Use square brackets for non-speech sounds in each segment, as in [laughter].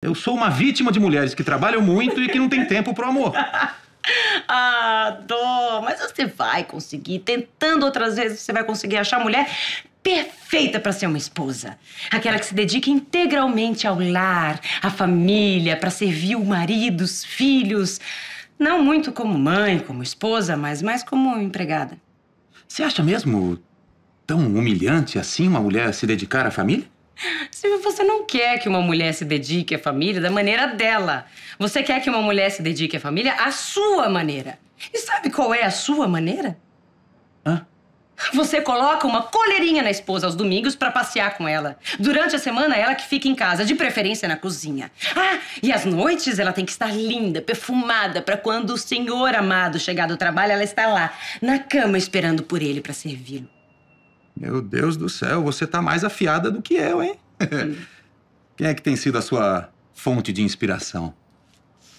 Eu sou uma vítima de mulheres que trabalham muito e que não têm tempo pro amor. [laughs] ah, Dó, mas você vai conseguir. Tentando outras vezes, você vai conseguir achar a mulher perfeita para ser uma esposa. Aquela que se dedica integralmente ao lar, à família, para servir o marido, os filhos. Não muito como mãe, como esposa, mas mais como empregada. Você acha mesmo tão humilhante assim uma mulher se dedicar à família? Se você não quer que uma mulher se dedique à família da maneira dela. Você quer que uma mulher se dedique à família à sua maneira. E sabe qual é a sua maneira? Hã? Você coloca uma coleirinha na esposa aos domingos para passear com ela. Durante a semana, ela que fica em casa, de preferência na cozinha. Ah, e às noites ela tem que estar linda, perfumada, para quando o senhor amado chegar do trabalho, ela está lá, na cama, esperando por ele para servi-lo. Meu Deus do céu, você tá mais afiada do que eu, hein? [laughs] Quem é que tem sido a sua fonte de inspiração?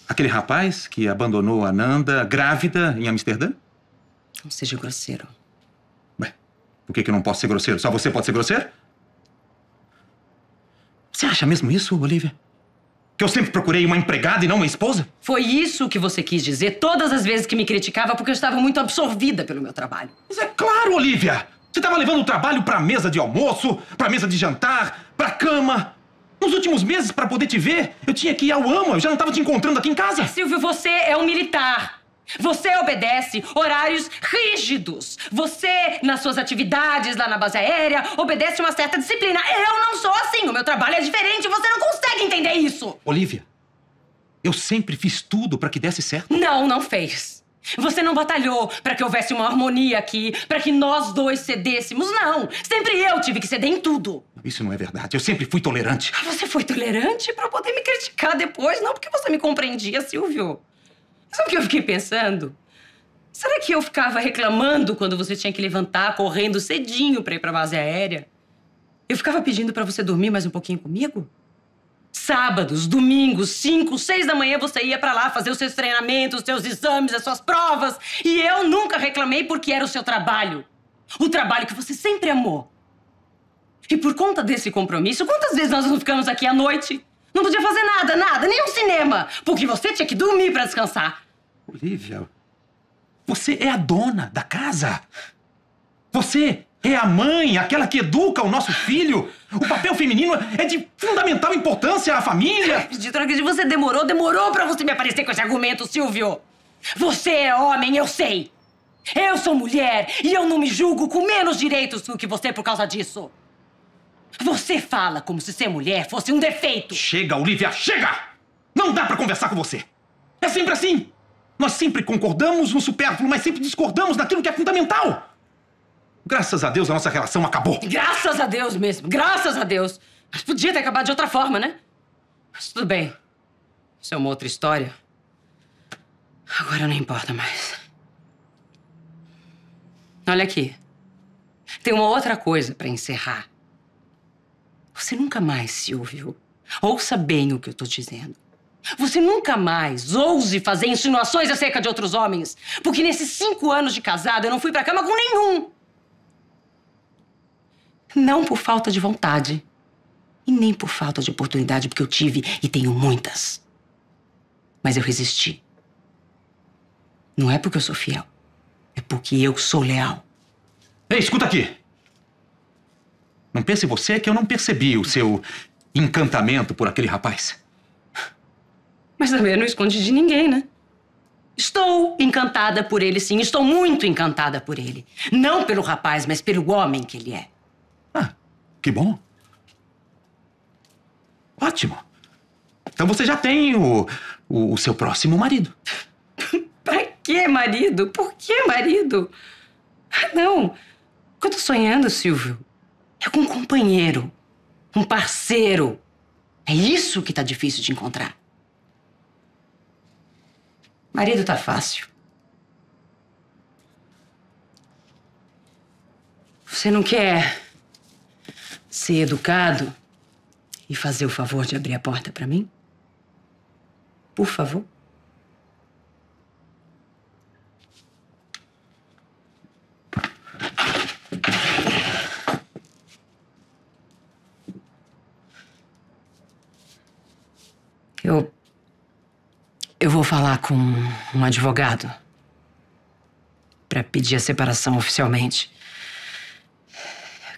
Aquele rapaz que abandonou a Nanda grávida em Amsterdã? Não seja grosseiro. Ué, por que, que eu não posso ser grosseiro? Só você pode ser grosseiro? Você acha mesmo isso, Olivia? Que eu sempre procurei uma empregada e não uma esposa? Foi isso que você quis dizer todas as vezes que me criticava porque eu estava muito absorvida pelo meu trabalho. Mas é claro, Olivia! Você estava levando o trabalho para mesa de almoço, para mesa de jantar, para cama. Nos últimos meses, para poder te ver, eu tinha que ir ao AMA. Eu já não estava te encontrando aqui em casa. Silvio, você é um militar. Você obedece horários rígidos. Você, nas suas atividades lá na base aérea, obedece uma certa disciplina. Eu não sou assim. O meu trabalho é diferente. Você não consegue entender isso. Olivia, eu sempre fiz tudo para que desse certo. Não, não fez. Você não batalhou para que houvesse uma harmonia aqui, para que nós dois cedêssemos, não! Sempre eu tive que ceder em tudo! Isso não é verdade. Eu sempre fui tolerante. Ah, você foi tolerante para poder me criticar depois, não porque você me compreendia, Silvio. Sabe o que eu fiquei pensando? Será que eu ficava reclamando quando você tinha que levantar correndo cedinho para ir para base aérea? Eu ficava pedindo para você dormir mais um pouquinho comigo? Sábados, domingos, 5, 6 da manhã você ia para lá fazer os seus treinamentos, os seus exames, as suas provas. E eu nunca reclamei porque era o seu trabalho. O trabalho que você sempre amou. E por conta desse compromisso, quantas vezes nós não ficamos aqui à noite? Não podia fazer nada, nada, nem um cinema, porque você tinha que dormir para descansar. Olivia, você é a dona da casa. Você é a mãe, aquela que educa o nosso filho. O papel feminino é de fundamental importância à família. [laughs] Editora, que você demorou, demorou para você me aparecer com esse argumento, Silvio. Você é homem, eu sei. Eu sou mulher e eu não me julgo com menos direitos do que você por causa disso. Você fala como se ser mulher fosse um defeito. Chega, Olivia, chega! Não dá para conversar com você. É sempre assim. Nós sempre concordamos no supérfluo, mas sempre discordamos naquilo que é fundamental. Graças a Deus a nossa relação acabou. Graças a Deus mesmo, graças a Deus. Mas podia ter acabado de outra forma, né? Mas tudo bem. Isso é uma outra história. Agora não importa mais. Olha aqui. Tem uma outra coisa para encerrar. Você nunca mais se ouviu. Ouça bem o que eu tô dizendo. Você nunca mais ouse fazer insinuações acerca de outros homens, porque nesses cinco anos de casado eu não fui pra cama com nenhum. Não por falta de vontade. E nem por falta de oportunidade, porque eu tive e tenho muitas. Mas eu resisti. Não é porque eu sou fiel. É porque eu sou leal. Ei, escuta aqui! Não pense você que eu não percebi o seu encantamento por aquele rapaz. Mas também eu não esconde de ninguém, né? Estou encantada por ele, sim. Estou muito encantada por ele. Não pelo rapaz, mas pelo homem que ele é. Que bom. Ótimo. Então você já tem o, o, o seu próximo marido. [laughs] pra que marido? Por que marido? Ah, não. O que eu tô sonhando, Silvio, é com um companheiro, um parceiro. É isso que tá difícil de encontrar. Marido tá fácil. Você não quer ser educado e fazer o favor de abrir a porta para mim? Por favor. Eu. Eu vou falar com um advogado. para pedir a separação oficialmente.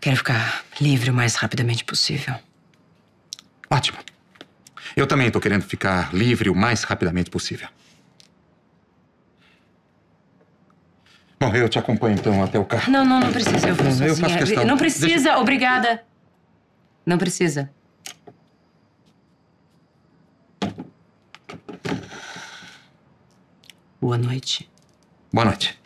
Quero ficar livre o mais rapidamente possível. Ótimo. Eu também estou querendo ficar livre o mais rapidamente possível. Bom, eu te acompanho então até o carro. Não, não, não precisa. Eu vou Eu faço questão. Não precisa, Deixa... obrigada. Não precisa. Boa noite. Boa noite.